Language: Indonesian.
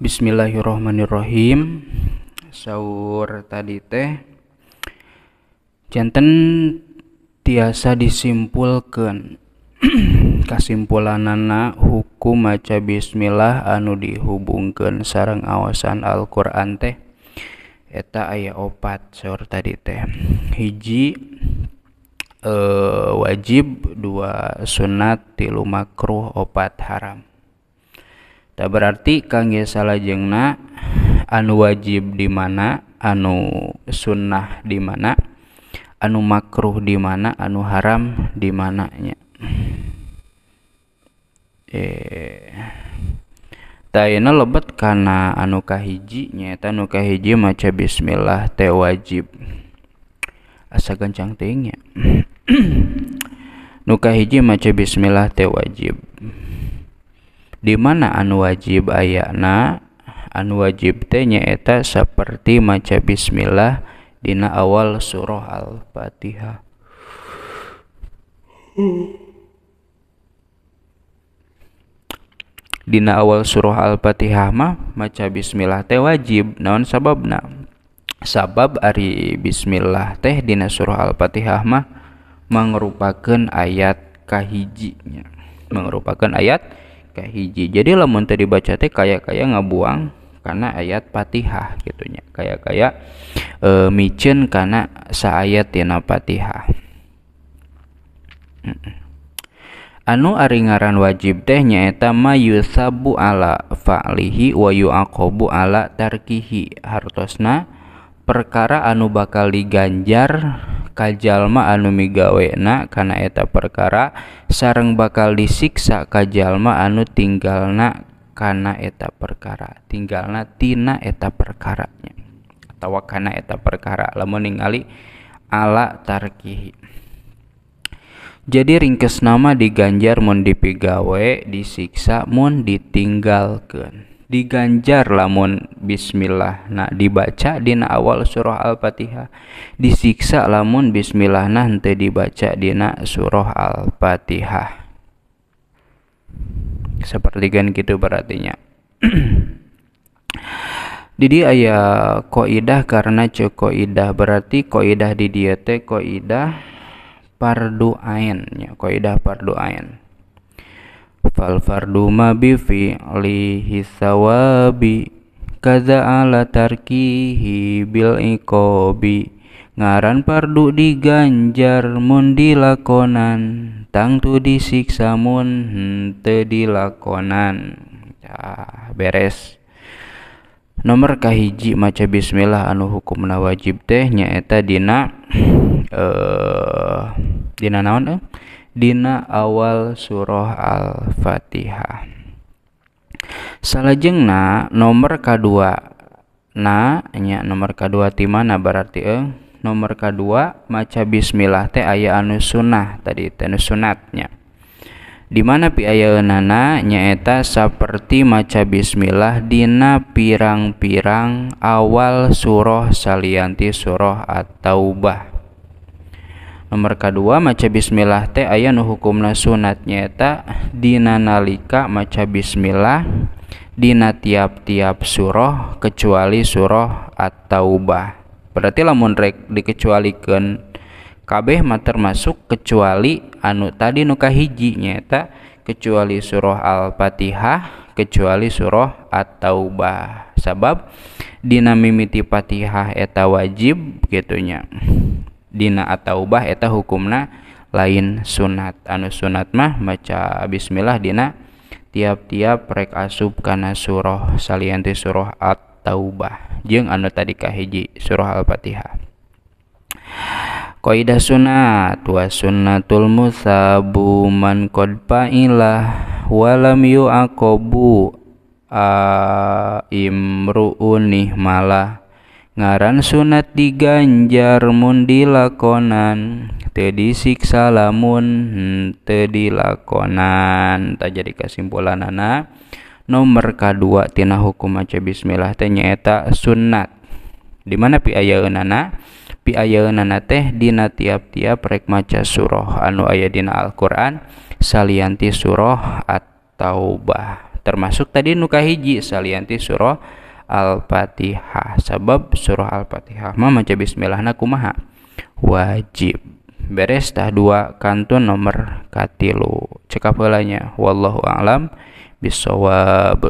Bismillahirrahmanirrahim. sahur tadi teh jantan tiasa disimpulkan kesimpulan nana hukum maca Bismillah anu dihubungkan sarang awasan Alquran teh eta ayah opat sahur tadi teh hiji eh, wajib dua sunat tilu makruh opat haram tak berarti kangge jengna anu wajib di mana anu sunnah di mana anu makruh di mana anu haram di mananya eh Taina lebet karena anu kahiji nyata anu kahiji maca bismillah tewajib wajib asa gancang tingnya nu kahiji maca bismillah tewajib. wajib di mana anu wajib ayana anu wajib teh nyaeta seperti maca bismillah dina awal surah al-fatihah dina awal surah al-fatihah mah maca bismillah teh wajib naon sababna sabab ari bismillah teh dina surah al-fatihah mah mengerupakan ayat kahijinya mengerupakan ayat hiji jadi lamun tadi baca teh kayak kayak ngabuang karena ayat patihah gitunya kayak kayak e, micin karena ayat tina patihah anu ari ngaran wajib teh nyaeta ma yusabu ala fa'lihi wa akobu ala tarkihi hartosna perkara anu bakal diganjar Kajalma anu migawena karena eta perkara sarang bakal disiksa Kajalma anu tinggal na karena eta perkara tinggalna tina eta perkaranya atau karena eta perkara le ningali ala tarkihi jadi ringkes nama diganjar mon dipigawe disiksa mon ditinggalkan diganjar lamun bismillah nah dibaca dina awal surah al-fatihah disiksa lamun bismillah nah henteu dibaca dina surah al-fatihah seperti kan gitu berartinya Didi ayah koidah karena ce berarti koidah di diete koidah pardu ain ya koidah pardu ain fal fardu ma bi fi'lihi hisawabi kaza ala tarkihi bil iqobi ngaran pardu diganjar mun dilakonan tangtu disiksa mun henteu dilakonan ya beres nomor kahiji maca bismillah anu hukumna wajib teh nyaeta dina eh uh, dina naon eh dina awal surah al-fatihah Salajengna nomor kedua na nya nomor kedua timana berarti eh nomor kedua maca bismillah teh aya anu sunnah tadi teh anu sunatnya mana pi aya nana nyaeta seperti maca bismillah dina pirang-pirang awal surah salianti surah at-taubah nomor kedua maca bismillah teh aya nu hukumna sunat nyaeta dina nalika maca bismillah dina tiap-tiap surah kecuali surah at-taubah berarti lamun rek dikecualikeun kabeh mah termasuk kecuali anu tadi nu kahiji nyaeta kecuali surah al-fatihah kecuali surah at-taubah sabab dina mimiti fatihah eta wajib gitunya Dina ataubah eta hukumna lain sunat anu sunat mah maca bismillah dina tiap-tiap rek asub kana surah salianti surah at-taubah jeung anu tadi kahiji surah al-fatihah Qaidah sunat wa sunnatul musabu man qad fa'ilah walam yu'aqabu a imru'un malah ngaran sunat diganjar mundi lakonan siksa lamun hmm, tedi lakonan tak jadi kesimpulan anak nomor kedua tina hukum maca bismillah teh nyaeta sunat dimana pi nana? pi nana teh dina tiap-tiap rek maca surah anu aya dina Al-Qur'an salianti surah At-Taubah termasuk tadi nuka hiji salianti surah Al-Fatihah sebab surah Al-Fatihah mah maca bismillahna kumaha wajib beres tah dua kantun nomor katilu cekap helanya wallahu alam bisawab